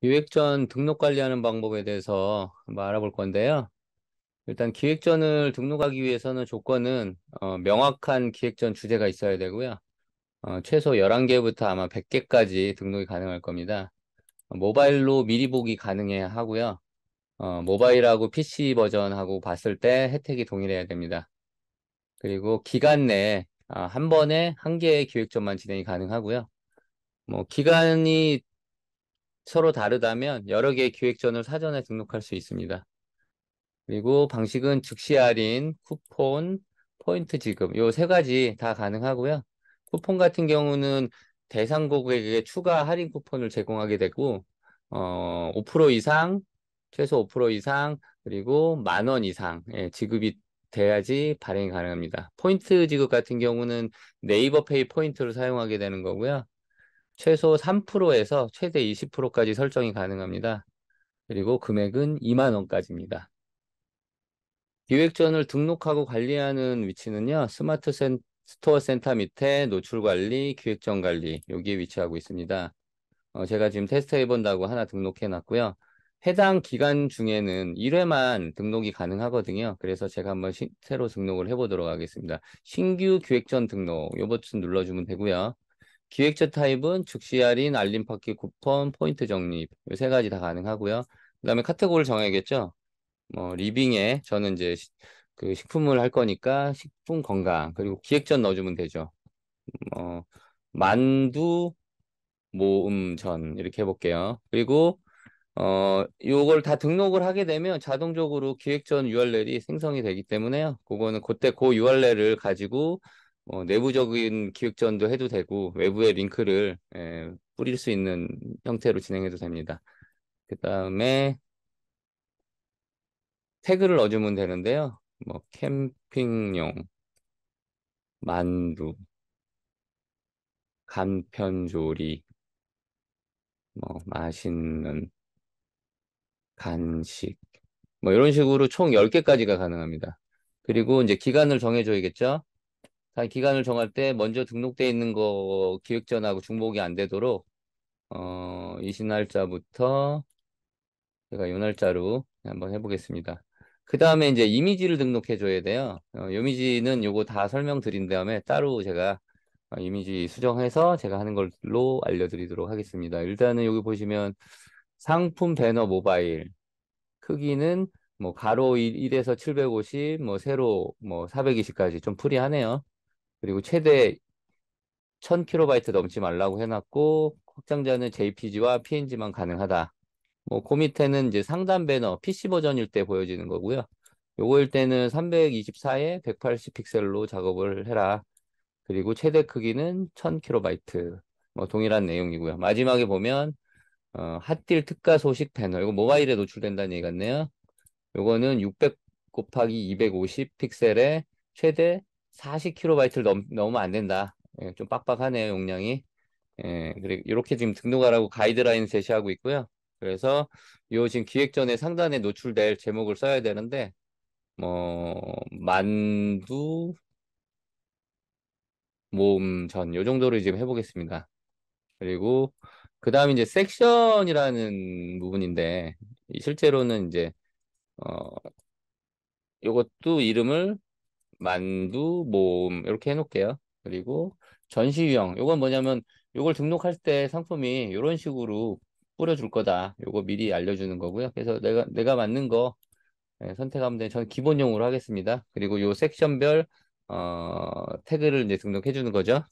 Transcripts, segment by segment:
기획전 등록 관리하는 방법에 대해서 한번 알아볼 건데요. 일단 기획전을 등록하기 위해서는 조건은 어, 명확한 기획전 주제가 있어야 되고요. 어, 최소 11개부터 아마 100개까지 등록이 가능할 겁니다. 모바일로 미리 보기 가능해야 하고요. 어, 모바일하고 PC 버전하고 봤을 때 혜택이 동일해야 됩니다. 그리고 기간 내에 아, 한 번에 한 개의 기획전만 진행이 가능하고요. 뭐 기간이 서로 다르다면 여러 개의 기획전을 사전에 등록할 수 있습니다. 그리고 방식은 즉시 할인, 쿠폰, 포인트 지급 요세 가지 다 가능하고요. 쿠폰 같은 경우는 대상 고객에게 추가 할인 쿠폰을 제공하게 되고 어, 5% 이상, 최소 5% 이상, 그리고 만 원 이상 예, 지급이 돼야지 발행이 가능합니다. 포인트 지급 같은 경우는 네이버 페이 포인트를 사용하게 되는 거고요. 최소 3%에서 최대 20%까지 설정이 가능합니다. 그리고 금액은 2만 원까지입니다. 기획전을 등록하고 관리하는 위치는요. 스마트 센, 스토어 센터 밑에 노출 관리, 기획전 관리 여기에 위치하고 있습니다. 어, 제가 지금 테스트 해본다고 하나 등록해 놨고요. 해당 기간 중에는 1회만 등록이 가능하거든요. 그래서 제가 한번 시, 새로 등록을 해보도록 하겠습니다. 신규 기획전 등록 요 버튼 눌러주면 되고요. 기획처 타입은 즉시 할인, 알림 받기, 쿠폰, 포인트 적립 이 세 가지 다 가능하고요. 그다음에 카테고리를 정해야겠죠. 뭐 리빙에 저는 이제 시, 그 식품을 할 거니까 식품 건강 그리고 기획전 넣어주면 되죠. 어 만두 모음전 이렇게 해볼게요. 그리고 어 요걸 다 등록을 하게 되면 자동적으로 기획전 URL이 생성이 되기 때문에요. 그거는 그때 그 URL을 가지고 뭐 내부적인 기획전도 해도 되고 외부의 링크를 에, 예, 뿌릴 수 있는 형태로 진행해도 됩니다. 그 다음에 태그를 얻으면 되는데요. 뭐 캠핑용, 만두, 간편조리, 뭐 맛있는 간식, 뭐 이런 식으로 총 10개까지가 가능합니다. 그리고 이제 기간을 정해줘야겠죠. 기간을 정할 때 먼저 등록돼 있는 거 기획 전하고 중복이 안 되도록 어, 이신날짜부터 제가 요 날짜로 한번 해보겠습니다. 그 다음에 이제 이미지를 등록해 줘야 돼요. 어, 이미지는 요거 다 설명드린 다음에 따로 제가 어, 이미지 수정해서 제가 하는 걸로 알려드리도록 하겠습니다. 일단은 여기 보시면 상품 배너 모바일 크기는 뭐 가로 1에서 750, 뭐 세로 뭐 420까지 좀 풀이하네요. 그리고 최대 1000KB 넘지 말라고 해놨고 확장자는 JPG와 PNG만 가능하다. 뭐그 밑에는 이제 상단 배너 PC 버전일 때 보여지는 거고요. 요거일 때는 324에 180 픽셀로 작업을 해라. 그리고 최대 크기는 1000KB 뭐 동일한 내용이고요. 마지막에 보면 어, 핫딜 특가 소식 패널 이거 모바일에 노출된다는 얘기 같네요. 요거는 600 곱하기 250 픽셀에 최대 40kb를 넘, 넘으면 안 된다. 예, 좀 빡빡하네요, 용량이. 예, 그리고 이렇게 지금 등록하라고 가이드라인 제시하고 있고요. 그래서 요 지금 기획전에 상단에 노출될 제목을 써야 되는데 뭐 만두 모음 전요 정도를 지금 해보겠습니다. 그리고 그 다음 에 이제 섹션이라는 부분인데 실제로는 이제 어 요것도 이름을 만두, 모음 이렇게 해놓을게요. 그리고 전시 유형. 이건 뭐냐면 이걸 등록할 때 상품이 이런 식으로 뿌려줄 거다. 이거 미리 알려주는 거고요. 그래서 내가 내가 맞는 거 예, 선택하면 돼. 저는 기본용으로 하겠습니다. 그리고 이 섹션별 어, 태그를 이제 등록해 주는 거죠.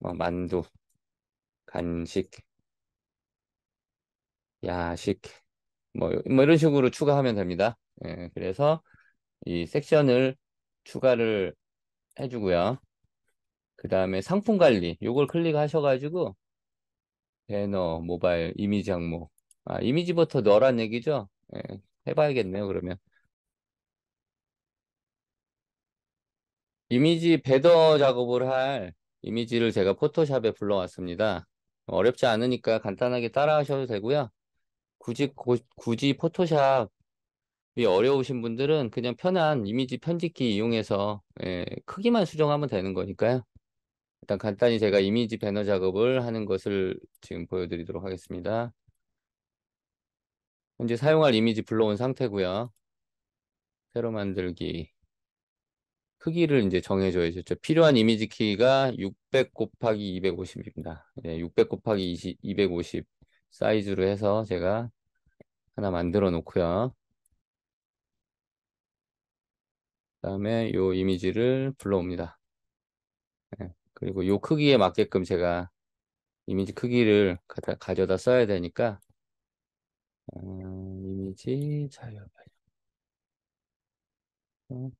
어, 만두, 간식, 야식, 뭐, 뭐 이런 식으로 추가하면 됩니다. 예, 그래서 이 섹션을 추가를 해주고요. 그 다음에 상품 관리 요걸 클릭하셔가지고 배너, 모바일, 이미지 항목 아, 이미지부터 넣으란 뭐 얘기죠? 예, 해봐야겠네요 그러면 이미지 배더 작업을 할 이미지를 제가 포토샵에 불러왔습니다. 어렵지 않으니까 간단하게 따라 하셔도 되고요. 굳이, 고, 굳이 포토샵 이 어려우신 분들은 그냥 편한 이미지 편집기 이용해서 예, 크기만 수정하면 되는 거니까요. 일단 간단히 제가 이미지 배너 작업을 하는 것을 지금 보여드리도록 하겠습니다. 현재 사용할 이미지 불러온 상태고요. 새로 만들기 크기를 이제 정해줘야죠. 필요한 이미지 키가 600 곱하기 250입니다. 네, 600 곱하기 20, 250 사이즈로 해서 제가 하나 만들어 놓고요. 다음에 이 이미지를 불러옵니다. 예, 그리고 이 크기에 맞게끔 제가 이미지 크기를 가져다 써야 되니까 음, 이미지 자유 반영.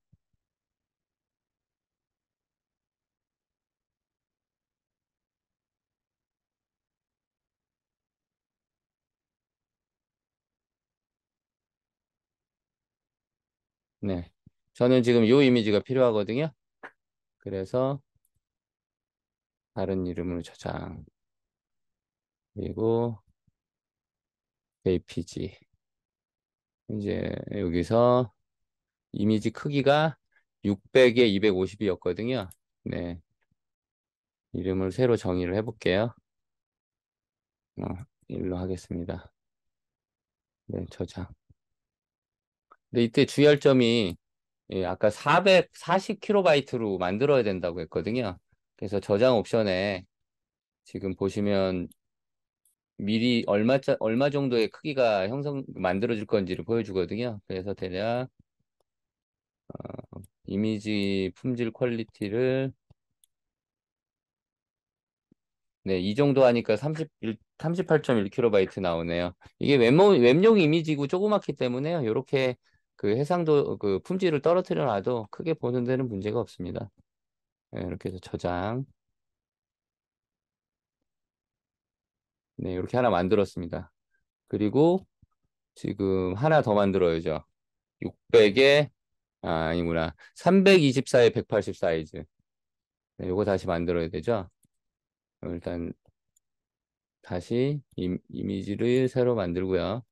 네. 저는 지금 요 이미지가 필요하거든요. 그래서 다른 이름으로 저장. 그리고 JPG. 이제 여기서 이미지 크기가 600에 250이었거든요. 네. 이름을 새로 정의를 해볼게요. 어, 일로 하겠습니다. 네, 저장. 근데 이때 주의할 점이 예, 아까 440kb로 만들어야 된다고 했거든요. 그래서 저장 옵션에 지금 보시면 미리 얼마, 짜, 얼마 정도의 크기가 형성, 만들어질 건지를 보여주거든요. 그래서 대략, 어, 이미지 품질 퀄리티를, 네, 이 정도 하니까 31, 38.1kb 나오네요. 이게 웹 웹용 이미지고 조그맣기 때문에요. 이렇게 그 해상도 그 품질을 떨어뜨려놔도 크게 보는 데는 문제가 없습니다. 네, 이렇게 해서 저장. 네, 이렇게 하나 만들었습니다. 그리고 지금 하나 더 만들어야죠. 600에 아, 아니구나. 324에 180 사이즈. 네, 요거 다시 만들어야 되죠. 일단 다시 임, 이미지를 새로 만들고요.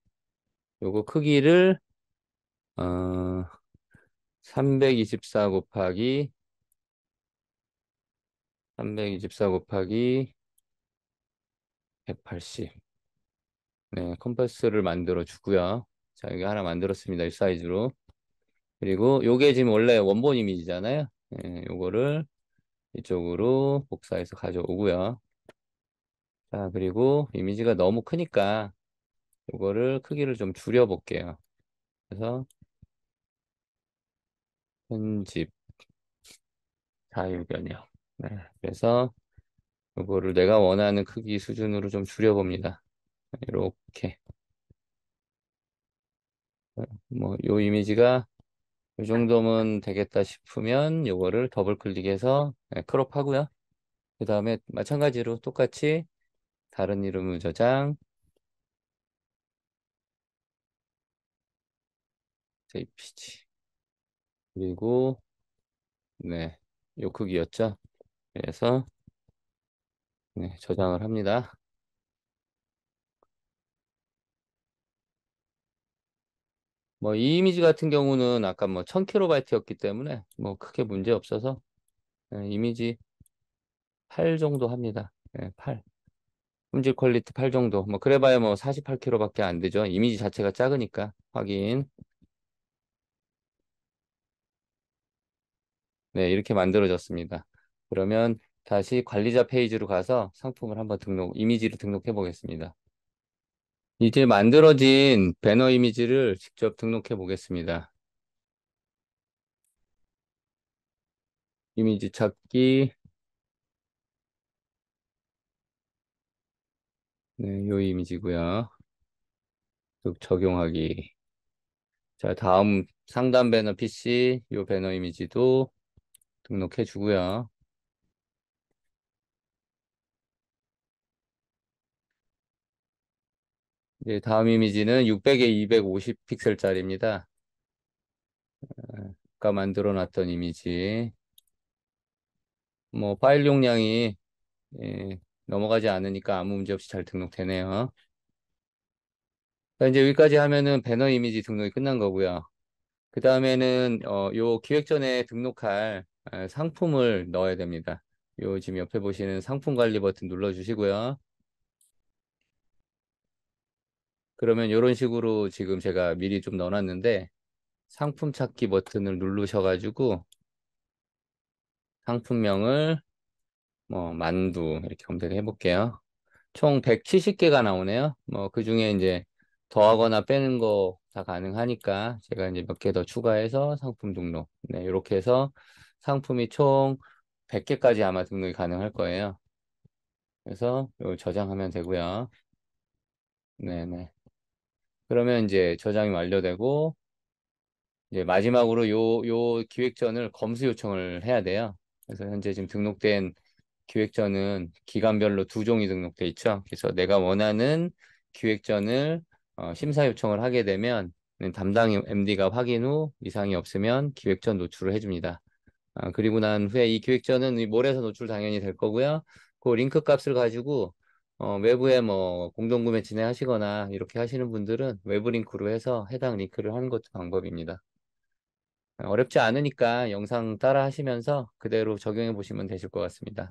요거 크기를 324 어, 곱하기 324 곱하기 180 네, 컴퍼스를 만들어 주고요. 자, 여기 하나 만들었습니다. 이 사이즈로. 그리고 요게 지금 원래 원본 이미지잖아요. 네, 요거를 이쪽으로 복사해서 가져오고요. 자, 그리고 이미지가 너무 크니까 요거를 크기를 좀 줄여 볼게요. 그래서 편집 자유변형. 네, 그래서 이거를 내가 원하는 크기 수준으로 좀 줄여봅니다. 이렇게. 네, 뭐, 요 이미지가 이 정도면 되겠다 싶으면 요거를 더블 클릭해서 네, 크롭 하고요. 그 다음에 마찬가지로 똑같이 다른 이름을 저장. JPG. 그리고 네, 요 크기였죠. 그래서 네, 저장을 합니다. 뭐이 이미지 같은 경우는 아까 뭐 1000KB였기 때문에 뭐 크게 문제 없어서 네, 이미지 8 정도 합니다. 네, 8. 품질 퀄리티 8 정도. 뭐 그래봐야 뭐 48kg밖에 안 되죠. 이미지 자체가 작으니까. 확인. 네, 이렇게 만들어졌습니다. 그러면 다시 관리자 페이지로 가서 상품을 한번 등록, 이미지를 등록해 보겠습니다. 이제 만들어진 배너 이미지를 직접 등록해 보겠습니다. 이미지 찾기. 네, 요 이미지고요. 적용하기. 자, 다음 상단 배너 PC, 요 배너 이미지도 등록해 주고요. 이제 네, 다음 이미지는 600에 250 픽셀짜리입니다. 아까 만들어 놨던 이미지. 뭐 파일 용량이 예, 넘어가지 않으니까 아무 문제 없이 잘 등록되네요. 자, 이제 여기까지 하면은 배너 이미지 등록이 끝난 거고요. 그 다음에는 어, 요 기획전에 등록할 상품을 넣어야 됩니다. 요 지금 옆에 보시는 상품 관리 버튼 눌러주시고요. 그러면 이런 식으로 지금 제가 미리 좀 넣어놨는데 상품 찾기 버튼을 누르셔가지고 상품명을 뭐 만두 이렇게 검색해 볼게요. 총 170개가 나오네요. 뭐그 중에 이제 더하거나 빼는 거 다 가능하니까 제가 이제 몇 개 더 추가해서 상품 등록 네 이렇게 해서 상품이 총 100개까지 아마 등록이 가능할 거예요. 그래서 이걸 저장하면 되고요. 네네. 그러면 이제 저장이 완료되고 이제 마지막으로 요 요 기획전을 검수 요청을 해야 돼요. 그래서 현재 지금 등록된 기획전은 기간별로 두 종이 등록돼 있죠. 그래서 내가 원하는 기획전을 어, 심사 요청을 하게 되면 담당 MD가 확인 후 이상이 없으면 기획전 노출을 해줍니다. 아, 그리고 난 후에 이 기획전은 이 몰에서 노출 당연히 될 거고요. 그 링크 값을 가지고 어, 외부에 뭐 공동구매 진행하시거나 이렇게 하시는 분들은 외부 링크로 해서 해당 링크를 하는 것도 방법입니다. 아, 어렵지 않으니까 영상 따라 하시면서 그대로 적용해 보시면 되실 것 같습니다.